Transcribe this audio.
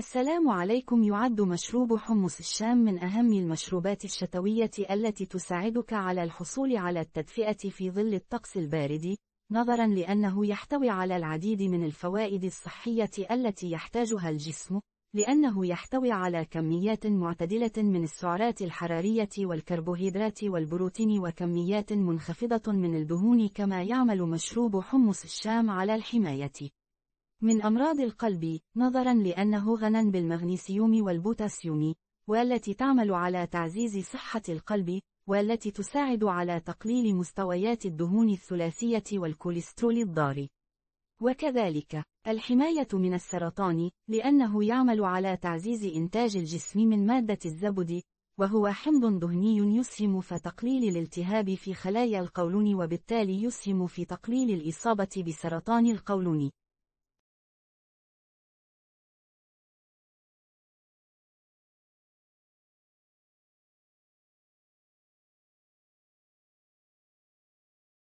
السلام عليكم يعد مشروب حمص الشام من أهم المشروبات الشتوية التي تساعدك على الحصول على التدفئة في ظل الطقس البارد، نظراً لأنه يحتوي على العديد من الفوائد الصحية التي يحتاجها الجسم، لأنه يحتوي على كميات معتدلة من السعرات الحرارية والكربوهيدرات والبروتين وكميات منخفضة من الدهون كما يعمل مشروب حمص الشام على الحماية من أمراض القلب نظرا لأنه غنى بالمغنيسيوم والبوتاسيوم والتي تعمل على تعزيز صحة القلب والتي تساعد على تقليل مستويات الدهون الثلاثية والكوليسترول الضار وكذلك الحماية من السرطان لأنه يعمل على تعزيز إنتاج الجسم من مادة الزبد وهو حمض دهني يسهم في تقليل الالتهاب في خلايا القولون وبالتالي يسهم في تقليل الإصابة بسرطان القولون